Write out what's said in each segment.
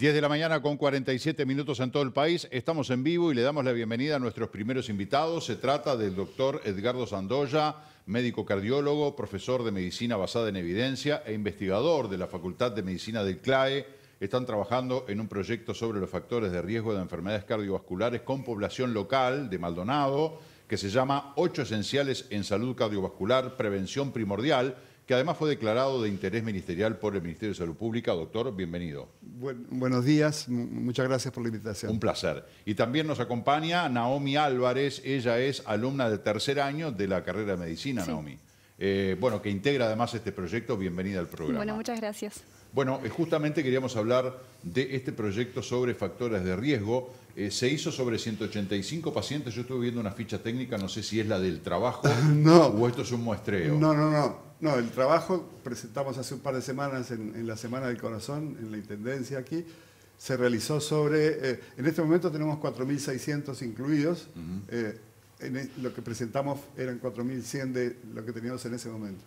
10 de la mañana con 47 minutos en todo el país. Estamos en vivo y le damos la bienvenida a nuestros primeros invitados. Se trata del doctor Edgardo Sandoya, médico cardiólogo, profesor de medicina basada en evidencia e investigador de la Facultad de Medicina del CLAE. Están trabajando en un proyecto sobre los factores de riesgo de enfermedades cardiovasculares con población local de Maldonado, que se llama Ocho Esenciales en Salud Cardiovascular, Prevención Primordial que además fue declarado de interés ministerial por el Ministerio de Salud Pública. Doctor, bienvenido. buenos días, muchas gracias por la invitación. Un placer. Y también nos acompaña Naomi Álvarez, ella es alumna de tercer año de la carrera de medicina, Naomi. Eh, bueno, que integra además este proyecto, bienvenida al programa. Bueno, muchas gracias. Bueno, eh, justamente queríamos hablar de este proyecto sobre factores de riesgo. Eh, se hizo sobre 185 pacientes. Yo estuve viendo una ficha técnica, no sé si es la del trabajo o esto es un muestreo. No, no, no. No, el trabajo presentamos hace un par de semanas en, la Semana del Corazón, en la Intendencia aquí. Se realizó sobre, eh, en este momento tenemos 4.600 incluidos. E, lo que presentamos eran 4.100 de lo que teníamos en ese momento.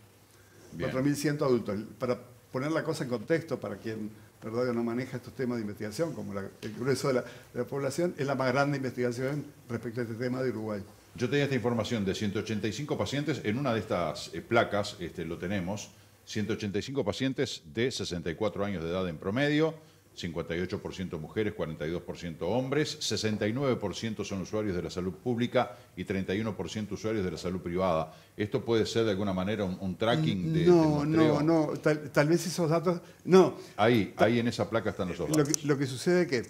4.100 adultos. Para poner la cosa en contexto para quien ¿verdad? no maneja estos temas de investigación, como el grueso de la, población, es la más grande investigación respecto a este tema de Uruguay. Yo tenía esta información de 185 pacientes, en una de estas eh, placas este, lo tenemos, 185 pacientes de 64 años de edad en promedio, 58% mujeres, 42% hombres, 69% son usuarios de la salud pública y 31% usuarios de la salud privada. ¿Esto puede ser de alguna manera un, tracking mm, de... No, no, no, tal, vez esos datos... No. Ahí, ahí en esa placa están los datos. Lo que, sucede es que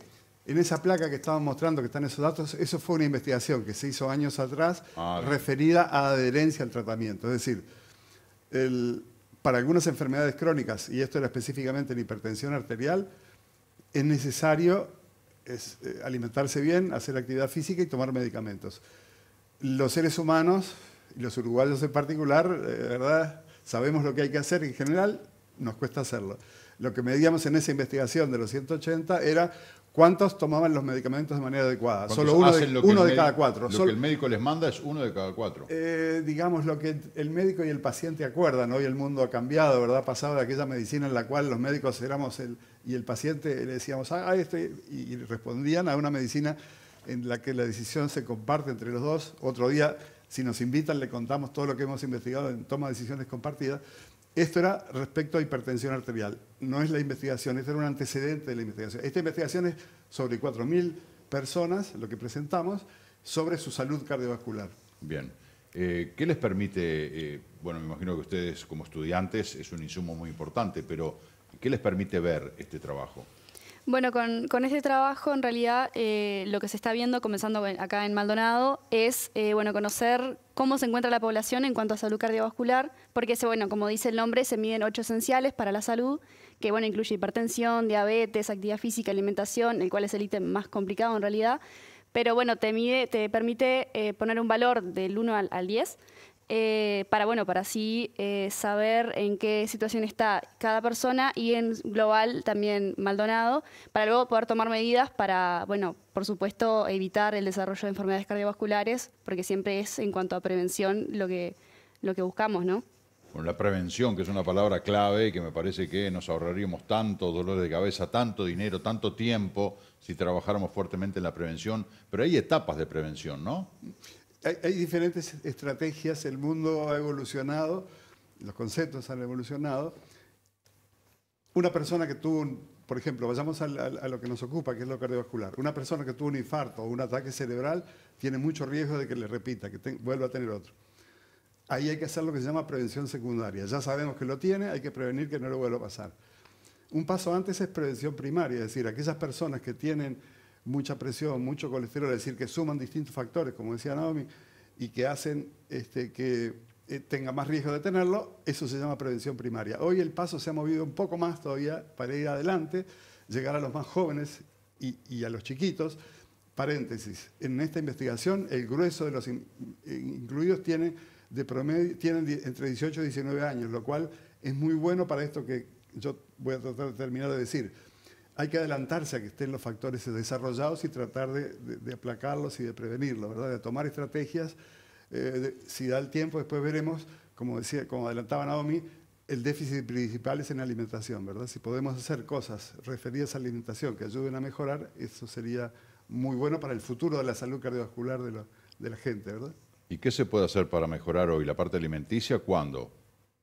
en esa placa que estaban mostrando que están esos datos, eso fue una investigación que se hizo años atrás ah, referida a adherencia al tratamiento. Es decir, para algunas enfermedades crónicas, y esto era específicamente en hipertensión arterial, es necesario eh, alimentarse bien, hacer actividad física y tomar medicamentos. Los seres humanos, y los uruguayos en particular, eh, ¿verdad? sabemos lo que hay que hacer y en general nos cuesta hacerlo. Lo que medíamos en esa investigación de los 180 era cuántos tomaban los medicamentos de manera adecuada. Solo uno, de, uno de cada cuatro. Lo que el médico les manda es uno de cada cuatro. Eh, digamos, lo que el médico y el paciente acuerdan. Hoy el mundo ha cambiado, ¿verdad? Pasado de aquella medicina en la cual los médicos éramos el... Y el paciente le decíamos, ah, ah este y respondían a una medicina en la que la decisión se comparte entre los dos. Otro día, si nos invitan, le contamos todo lo que hemos investigado en toma de decisiones compartidas. Esto era respecto a hipertensión arterial. No es la investigación, este era un antecedente de la investigación. Esta investigación es sobre 4.000 personas, lo que presentamos, sobre su salud cardiovascular. Bien. Eh, ¿Qué les permite, eh, bueno, me imagino que ustedes como estudiantes es un insumo muy importante, pero ¿qué les permite ver este trabajo? Bueno, con, este trabajo, en realidad, eh, lo que se está viendo, comenzando acá en Maldonado, es eh, bueno, conocer cómo se encuentra la población en cuanto a salud cardiovascular, porque, ese bueno, como dice el nombre, se miden ocho esenciales para la salud, que bueno, incluye hipertensión, diabetes, actividad física, alimentación, el cual es el ítem más complicado en realidad, pero bueno, te, mide, te permite eh, poner un valor del 1 al, al 10 eh, para, bueno, para así eh, saber en qué situación está cada persona y en global también Maldonado, para luego poder tomar medidas para, bueno, por supuesto, evitar el desarrollo de enfermedades cardiovasculares, porque siempre es en cuanto a prevención lo que, lo que buscamos, ¿no? Bueno, la prevención, que es una palabra clave que me parece que nos ahorraríamos tanto dolor de cabeza, tanto dinero, tanto tiempo si trabajáramos fuertemente en la prevención. Pero hay etapas de prevención, ¿no? hay, diferentes estrategias, el mundo ha evolucionado, los conceptos han evolucionado. Una persona que tuvo un, por ejemplo, vayamos a, lo que nos ocupa, que es lo cardiovascular. Una persona que tuvo un infarto o un ataque cerebral tiene mucho riesgo de que le repita, que vuelva a tener otro. Ahí hay que hacer lo que se llama prevención secundaria. Ya sabemos que lo tiene, hay que prevenir que no lo vuelva a pasar. Un paso antes es prevención primaria, es decir, aquellas personas que tienen mucha presión, mucho colesterol, es decir, que suman distintos factores, como decía Naomi, y que hacen este, que eh, tenga más riesgo de tenerlo, eso se llama prevención primaria. Hoy el paso se ha movido un poco más todavía para ir adelante, llegar a los más jóvenes y, a los chiquitos. Paréntesis, en esta investigación el grueso de los eh, incluidos tiene de promedio, tienen entre 18 y 19 años, lo cual es muy bueno para esto que yo voy a tratar de terminar de decir hay que adelantarse a que estén los factores desarrollados y tratar de, aplacarlos y de prevenirlos, ¿verdad? de tomar estrategias. Eh, si da el tiempo, después veremos, como, decía, como adelantaba Naomi, el déficit principal es en alimentación, ¿verdad? Si podemos hacer cosas referidas a alimentación que ayuden a mejorar, eso sería muy bueno para el futuro de la salud cardiovascular de, la gente, ¿verdad? ¿Y qué se puede hacer para mejorar hoy la parte alimenticia cuando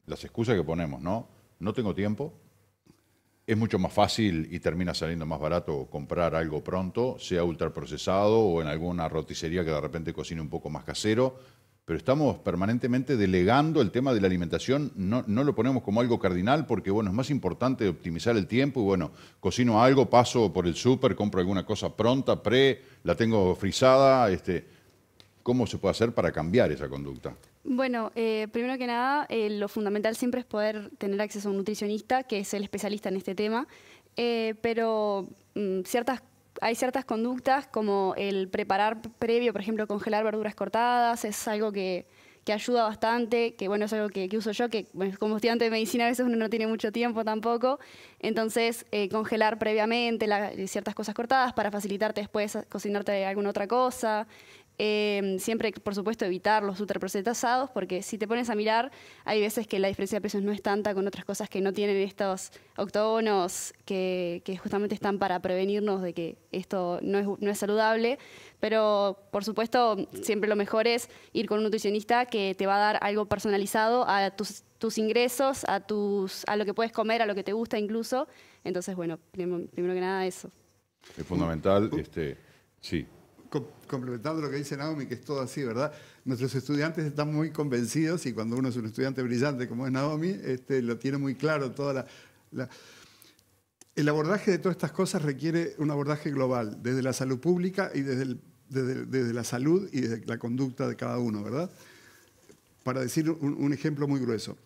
las excusas que ponemos, ¿no? No tengo tiempo, es mucho más fácil y termina saliendo más barato comprar algo pronto, sea ultraprocesado o en alguna roticería que de repente cocine un poco más casero, pero estamos permanentemente delegando el tema de la alimentación, no, no, lo ponemos como algo cardinal porque bueno, es más importante optimizar el tiempo y bueno, cocino algo, paso por el súper, compro alguna cosa pronta, pre, la tengo frisada, este, ¿Cómo se puede hacer para cambiar esa conducta? Bueno, eh, primero que nada, eh, lo fundamental siempre es poder tener acceso a un nutricionista, que es el especialista en este tema, eh, pero mm, ciertas hay ciertas conductas como el preparar previo, por ejemplo, congelar verduras cortadas, es algo que, ayuda bastante, que bueno, es algo que, uso yo, que como estudiante de medicina a veces uno no tiene mucho tiempo tampoco, entonces congelar previamente ciertas cosas cortadas para facilitarte después cocinarte alguna otra cosa, Em, siempre, por supuesto, evitar los ultraprocesados, porque si te pones a mirar, hay veces que la diferencia de precios no es tanta con otras cosas que no tienen estos octógonos que, justamente están para prevenirnos de que esto no es, saludable. Pero, por supuesto, siempre lo mejor es ir con un nutricionista que te va a dar algo personalizado a tus ingresos, a, tus, a lo que puedes comer, a lo que te gusta incluso. Entonces, bueno, primero, que nada eso. Es fundamental, este, sí, complementando lo que dice Naomi, que es todo así, ¿verdad? Nuestros estudiantes están muy convencidos y cuando uno es un estudiante brillante como es Naomi, este, lo tiene muy claro toda la, El abordaje de todas estas cosas requiere un abordaje global, desde la salud pública y desde, desde, la salud y desde la conducta de cada uno, ¿verdad? Para decir un ejemplo muy grueso.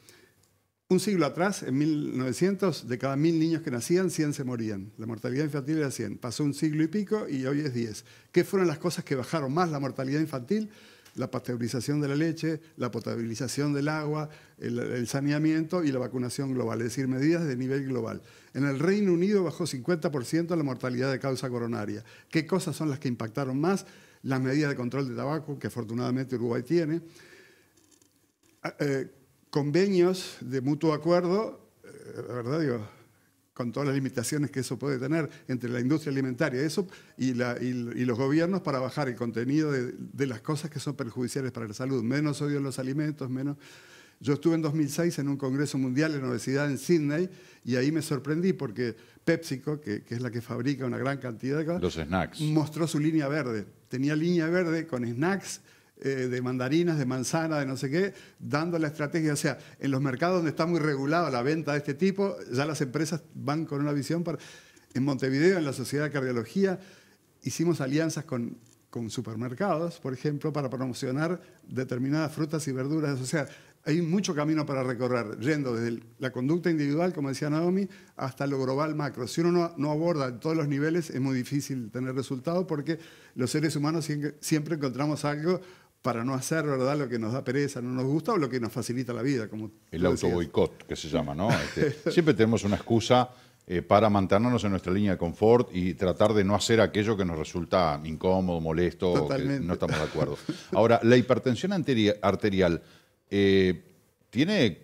Un siglo atrás, en 1900, de cada mil niños que nacían, 100 se morían. La mortalidad infantil era 100. Pasó un siglo y pico y hoy es 10. ¿Qué fueron las cosas que bajaron más la mortalidad infantil? La pasteurización de la leche, la potabilización del agua, el, saneamiento y la vacunación global, es decir, medidas de nivel global. En el Reino Unido bajó 50% la mortalidad de causa coronaria. ¿Qué cosas son las que impactaron más? Las medidas de control de tabaco, que afortunadamente Uruguay tiene. Ah, eh, convenios de mutuo acuerdo, eh, ¿verdad? con todas las limitaciones que eso puede tener entre la industria alimentaria eso, y, los gobiernos para bajar el contenido de, las cosas que son perjudiciales para la salud. Menos odio en los alimentos, menos... Yo estuve en 2006 en un Congreso Mundial en universidad en Sydney y ahí me sorprendí porque PepsiCo, que, es la que fabrica una gran cantidad de cosas, snacks. mostró su línea verde. Tenía línea verde con snacks eh, de mandarinas, de manzana, de no sé qué, dando la estrategia. O sea, en los mercados donde está muy regulada la venta de este tipo, ya las empresas van con una visión para... En Montevideo, en la Sociedad de Cardiología, hicimos alianzas con, supermercados, por ejemplo, para promocionar determinadas frutas y verduras. O sea, hay mucho camino para recorrer, yendo desde la conducta individual, como decía Naomi, hasta lo global macro. Si uno no, aborda todos los niveles, es muy difícil tener resultados porque los seres humanos siempre encontramos algo para no hacer verdad lo que nos da pereza, no nos gusta o lo que nos facilita la vida. Como el autoboicot, que se llama, ¿no? Este, siempre tenemos una excusa eh, para mantenernos en nuestra línea de confort y tratar de no hacer aquello que nos resulta incómodo, molesto, que no estamos de acuerdo. Ahora, la hipertensión arterial eh, tiene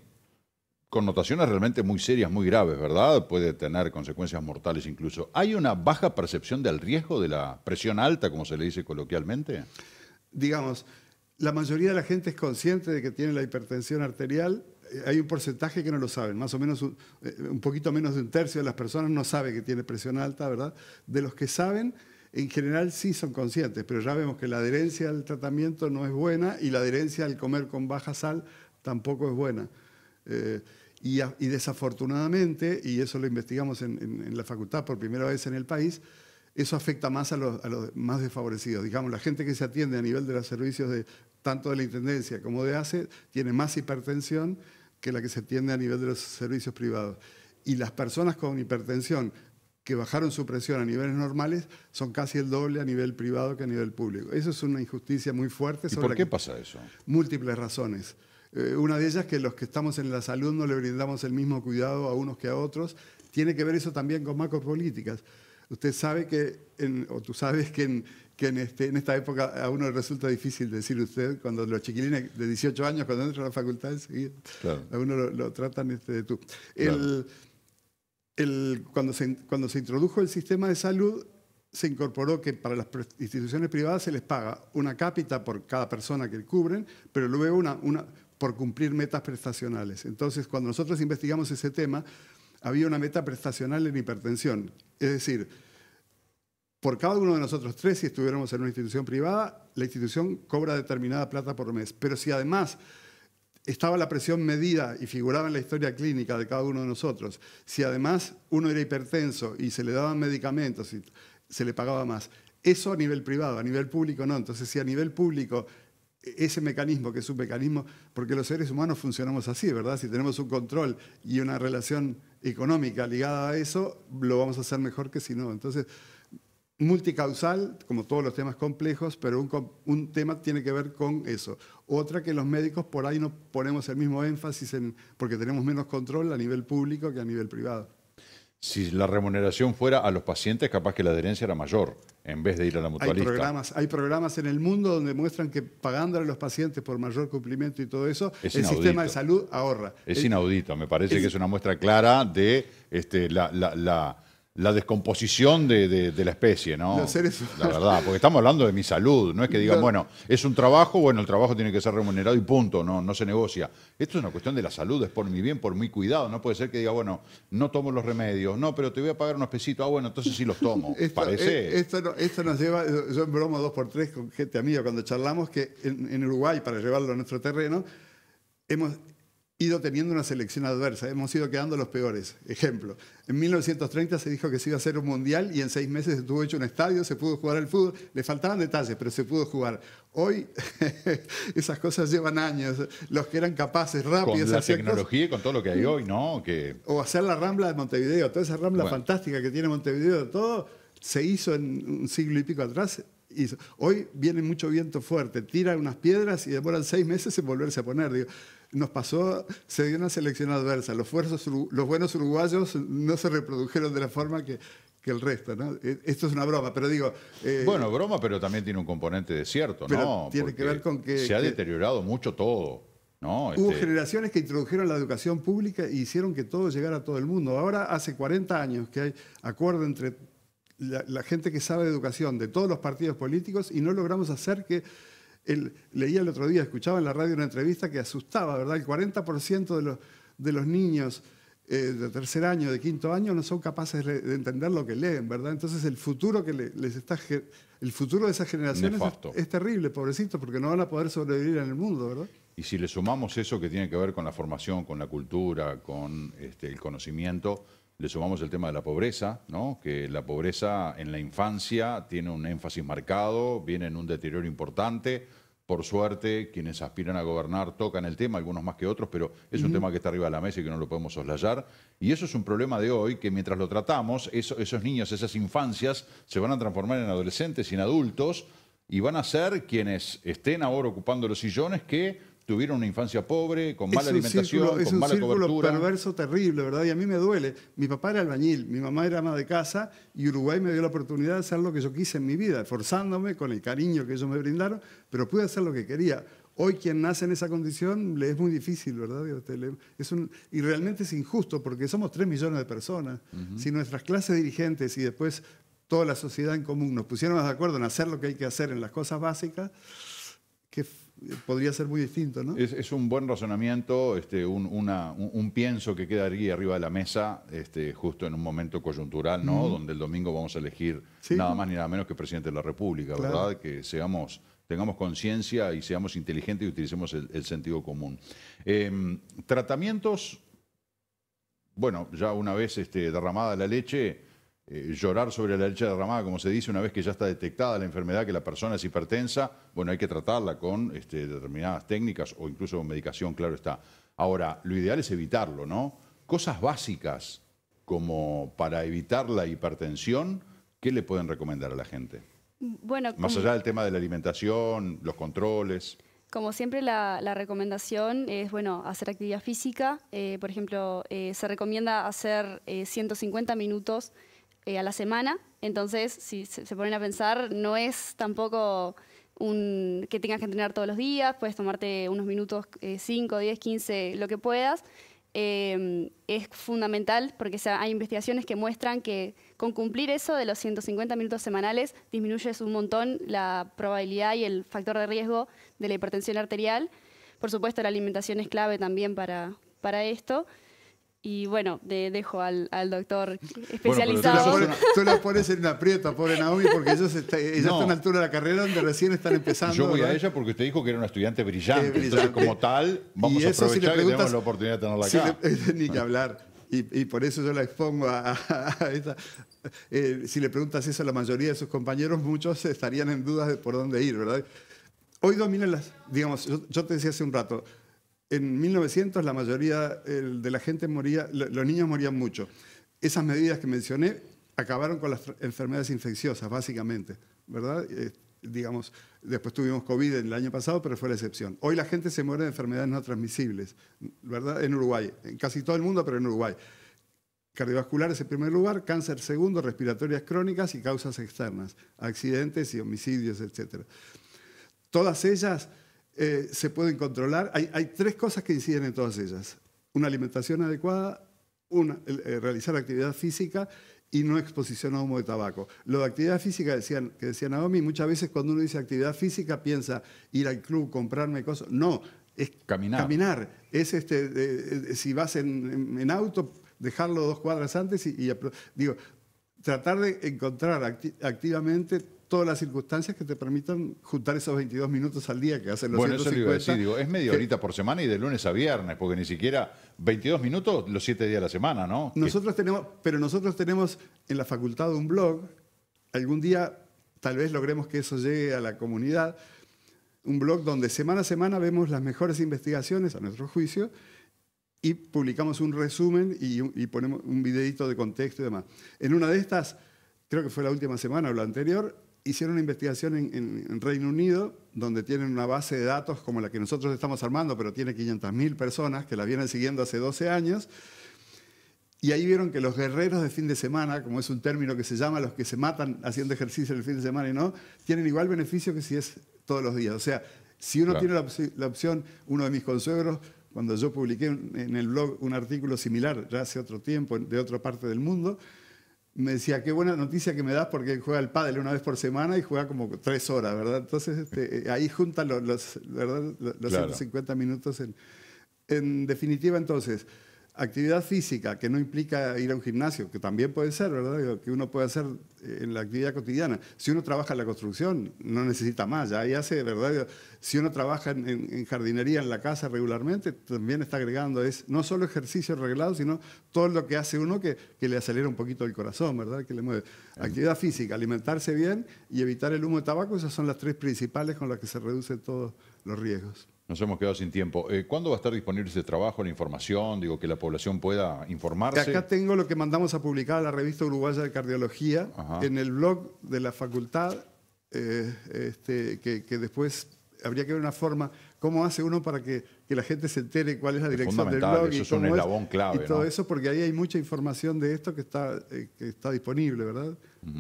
connotaciones realmente muy serias, muy graves, ¿verdad? Puede tener consecuencias mortales incluso. ¿Hay una baja percepción del riesgo de la presión alta, como se le dice coloquialmente? Digamos, la mayoría de la gente es consciente de que tiene la hipertensión arterial. Eh, hay un porcentaje que no lo saben, más o menos eh, un, poquito menos de un tercio de las personas no sabe que tiene presión alta, ¿verdad? De los que saben, en general sí son conscientes, pero ya vemos que la adherencia al tratamiento no es buena y la adherencia al comer con baja sal tampoco es buena. Eh, y, desafortunadamente, y eso lo investigamos en la facultad por primera vez en el país, eso afecta más a los, más desfavorecidos. Digamos, la gente que se atiende a nivel de los servicios de tanto de la Intendencia como de ACE tiene más hipertensión que la que se atiende a nivel de los servicios privados. Y las personas con hipertensión que bajaron su presión a niveles normales son casi el doble a nivel privado que a nivel público. Eso es una injusticia muy fuerte. ¿Por qué pasa eso? Múltiples razones. Eh, una de ellas es que los que estamos en la salud no le brindamos el mismo cuidado a unos que a otros. Tiene que ver eso también con macropolíticas. políticas Usted sabe que, o tú sabes que, en, que en, este, en, esta época a uno le resulta difícil decir usted, cuando los chiquilines de 18 años, cuando entran a la facultad, a uno lo, tratan este, de tú. cuando, se, cuando se introdujo el sistema de salud, se incorporó que para las instituciones privadas se les paga una cápita por cada persona que cubren, pero luego una, una por cumplir metas prestacionales. Entonces, cuando nosotros investigamos ese tema, había una meta prestacional en hipertensión. Es decir, por cada uno de nosotros tres, si estuviéramos en una institución privada, la institución cobra determinada plata por mes. Pero si además estaba la presión medida y figuraba en la historia clínica de cada uno de nosotros, si además uno era hipertenso y se le daban medicamentos y se le pagaba más, eso a nivel privado, a nivel público no. Entonces, si a nivel público ese mecanismo, que es un mecanismo, porque los seres humanos funcionamos así, ¿verdad? Si tenemos un control y una relación económica ligada a eso, lo vamos a hacer mejor que si no. Entonces, multicausal, como todos los temas complejos, pero un, un tema tiene que ver con eso. Otra que los médicos por ahí no ponemos el mismo énfasis en, porque tenemos menos control a nivel público que a nivel privado si la remuneración fuera a los pacientes, capaz que la adherencia era mayor en vez de ir a la mutualista. Hay programas, hay programas en el mundo donde muestran que pagando a los pacientes por mayor cumplimiento y todo eso, el sistema de salud ahorra. Es inaudito, me parece que es una muestra clara de este, la, la la descomposición de, la especie, ¿no? La verdad, porque estamos hablando de mi salud, no es que digan, bueno, es un trabajo, bueno, el trabajo tiene que ser remunerado y punto, no, no se negocia. Esto es una cuestión de la salud, es por mi bien, por mi cuidado, no puede ser que diga, bueno, no tomo los remedios, no, pero te voy a pagar unos pesitos, ah, bueno, entonces sí los tomo. Parece. Eh, esto, nos lleva, yo en bromo dos por tres con gente amiga cuando charlamos que en, en Uruguay, para llevarlo a nuestro terreno, hemos ido teniendo una selección adversa, hemos ido quedando los peores. Ejemplo, en 1930 se dijo que se iba a hacer un mundial y en seis meses se tuvo hecho un estadio, se pudo jugar al fútbol, le faltaban detalles, pero se pudo jugar. Hoy esas cosas llevan años, los que eran capaces rápidos. Con la tecnología y con todo lo que hay hoy, ¿no? Que... O hacer la Rambla de Montevideo, toda esa Rambla fantástica que tiene Montevideo, todo se hizo en un siglo y pico atrás, Hoy viene mucho viento fuerte, tira unas piedras y demoran seis meses en volverse a poner. Digo, nos pasó, se dio una selección adversa. Los, buenos uruguayos no se reprodujeron de la forma que, el resto, e, Esto es una broma, pero digo... Eh, bueno, broma, pero también tiene un componente de cierto, ¿no? Tiene que ver con que... Se ha deteriorado mucho todo, ¿no? Hubo este generaciones que introdujeron la educación pública y e hicieron que todo llegara a todo el mundo. Ahora, hace 40 años que hay acuerdo entre la, la gente que sabe de educación de todos los partidos políticos y no logramos hacer que leía el otro día, escuchaba en la radio una entrevista que asustaba, ¿verdad? El 40% de los, niños eh, de tercer año, de quinto año, no son capaces de entender lo que leen, ¿verdad? Entonces el futuro que les está... El futuro de esas generaciones es, terrible, pobrecito, porque no van a poder sobrevivir en el mundo, ¿verdad? Y si le sumamos eso que tiene que ver con la formación, con la cultura, con este, el conocimiento, le sumamos el tema de la pobreza, ¿no? que la pobreza en la infancia tiene un énfasis marcado, viene en un deterioro importante. Por suerte, quienes aspiran a gobernar tocan el tema, algunos más que otros, pero es un tema que está arriba de la mesa y que no lo podemos soslayar. Y eso es un problema de hoy, que mientras lo tratamos, esos niños, esas infancias, se van a transformar en adolescentes y en adultos y van a ser quienes estén ahora ocupando los sillones que tuvieron una infancia pobre, con mala alimentación, con mala cobertura. Es un círculo perverso terrible, ¿verdad? Y a mí me duele. Mi papá era albañil, mi mamá era ama de casa y Uruguay me dio la oportunidad de hacer lo que yo quise en mi vida, forzándome con el cariño que ellos me brindaron, pero pude hacer lo que quería. Hoy quien nace en esa condición le es muy difícil, ¿verdad? Este, es un, y realmente es injusto porque somos tres millones de personas. Si nuestras clases dirigentes y después toda la sociedad en común nos pusiéramos de acuerdo en hacer lo que hay que hacer en las cosas básicas, qué podría ser muy distinto, ¿no? Es, un buen razonamiento, este, un, un, pienso que queda aquí arriba de la mesa, este, justo en un momento coyuntural, ¿no? Donde el domingo vamos a elegir nada más ni nada menos que presidente de la República, ¿verdad? Que seamos tengamos conciencia y seamos inteligentes y utilicemos el, sentido común. Em, tratamientos, bueno, ya una vez este, derramada la leche, eh, llorar sobre la leche derramada, como se dice, una vez que ya está detectada la enfermedad, que la persona es hipertensa, bueno, hay que tratarla con este, determinadas técnicas o incluso con medicación, claro está. Ahora, lo ideal es evitarlo, ¿no? Cosas básicas como para evitar la hipertensión, ¿qué le pueden recomendar a la gente? Bueno, Más allá del tema de la alimentación, los controles. Como siempre, la, recomendación es bueno hacer actividad física. Eh, por ejemplo, eh, se recomienda hacer 150 minutos eh, a la semana. Entonces, si se, ponen a pensar, no es tampoco un, que tengas que entrenar todos los días, puedes tomarte unos minutos, 5, 10, 15, lo que puedas. Eh, es fundamental porque hay investigaciones que muestran que con cumplir eso de los 150 minutos semanales disminuyes un montón la probabilidad y el factor de riesgo de la hipertensión arterial. Por supuesto, la alimentación es clave también para, para esto. Y bueno, dejo al, doctor especializado. Bueno, tú, la pones, en una prieta, pobre Naomi, porque ella, está, en la altura de la carrera donde recién están empezando. Yo voy a ella porque usted dijo que era una estudiante brillante. como tal, vamos a aprovechar tenemos la oportunidad de tenerla acá. ni que ah. hablar. Y, por eso yo la expongo a, esta. Eh, si le preguntas eso a la mayoría de sus compañeros, muchos estarían en dudas de por dónde ir, ¿verdad? Hoy dominan las, digamos, yo te decía hace un rato, en 1900 la mayoría de la gente moría, los niños morían mucho. Esas medidas que mencioné acabaron con las enfermedades infecciosas, básicamente, ¿verdad? Eh, digamos, después tuvimos COVID el año pasado, pero fue la excepción. Hoy la gente se muere de enfermedades no transmisibles, ¿verdad? En Uruguay, en casi todo el mundo, pero en Uruguay. Cardiovascular es en primer lugar, cáncer segundo, respiratorias crónicas y causas externas, accidentes y homicidios, etc. Todas ellas eh, se pueden controlar. Hay, tres cosas que inciden en todas ellas. Una alimentación adecuada, una, eh, realizar actividad física y no exposición a humo de tabaco. Lo de actividad física decían, que decía Naomi, muchas veces cuando uno dice actividad física piensa ir al club, comprarme cosas. No, es caminar. caminar. Es este, si vas en, auto, dejarlo dos cuadras antes y, digo, tratar de encontrar activamente todas las circunstancias que te permitan juntar esos 22 minutos al día que hacen los bueno, 150, digo, es media horita por semana y de lunes a viernes, porque ni siquiera 22 minutos los 7 días de la semana, ¿no? Nosotros tenemos, pero nosotros tenemos en la facultad un blog, algún día tal vez logremos que eso llegue a la comunidad, un blog donde semana a semana vemos las mejores investigaciones a nuestro juicio y publicamos un resumen y, y, ponemos un videito de contexto y demás. En una de estas, creo que fue la última semana o la anterior, hicieron una investigación en, Reino Unido, donde tienen una base de datos como la que nosotros estamos armando, pero tiene 500.000 personas que la vienen siguiendo hace 12 años. Y ahí vieron que los guerreros de fin de semana, como es un término que se llama, los que se matan haciendo ejercicio el fin de semana y no, tienen igual beneficio que si es todos los días. O sea, si uno tiene la, opción, uno de mis consuegros, cuando yo publiqué en el blog un artículo similar ya hace otro tiempo de otra parte del mundo, me decía, qué buena noticia que me das porque juega el pádel una vez por semana y juega como tres horas, ¿verdad? Entonces este, eh, ahí juntan los, ¿verdad? los 150 minutos. En, en definitiva, entonces, Actividad física, que no implica ir a un gimnasio, que también puede ser, ¿verdad? Que uno puede hacer eh, en la actividad cotidiana. Si uno trabaja en la construcción, no necesita más, ya ahí hace, ¿verdad? Si uno trabaja en, jardinería en la casa regularmente, también está agregando, es no solo ejercicio arreglado, sino todo lo que hace uno que, que le acelera un poquito el corazón, ¿verdad? Que le mueve. Actividad física, alimentarse bien y evitar el humo de tabaco, esas son las tres principales con las que se reducen todos los riesgos. Nos hemos quedado sin tiempo. Eh, ¿Cuándo va a estar disponible ese trabajo, la información? Digo, que la población pueda informarse. Acá tengo lo que mandamos a publicar a la revista uruguaya de cardiología, en el blog de la facultad, eh, este, que, después habría que ver una forma, cómo hace uno para que, que la gente se entere cuál es la dirección del blog. Eso y es un eslabón clave. todo eso, porque ahí hay mucha información de esto que está, eh, que está disponible, ¿verdad?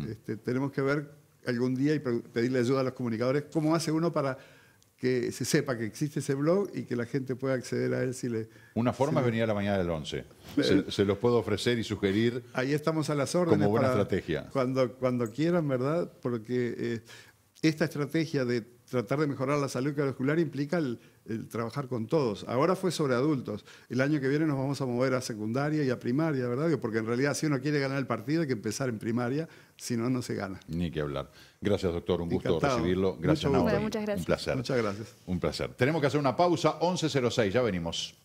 Este, tenemos que ver algún día y pedirle ayuda a los comunicadores, cómo hace uno para que se sepa que existe ese blog y que la gente pueda acceder a él si le... Una forma es venir a la mañana del 11. Se, los puedo ofrecer y sugerir. Ahí estamos a las órdenes. Como buena estrategia. Cuando, cuando quieran, ¿verdad? Porque eh, esta estrategia de tratar de mejorar la salud cardiovascular implica el, el trabajar con todos. Ahora fue sobre adultos. El año que viene nos vamos a mover a secundaria y a primaria, ¿verdad? Porque en realidad si uno quiere ganar el partido hay que empezar en primaria, si no, no se gana. Ni que hablar. Gracias, doctor. Un gusto recibirlo. Gracias, muchas gracias. Un placer. Muchas gracias. Un placer. Tenemos que hacer una pausa. 11.06. Ya venimos.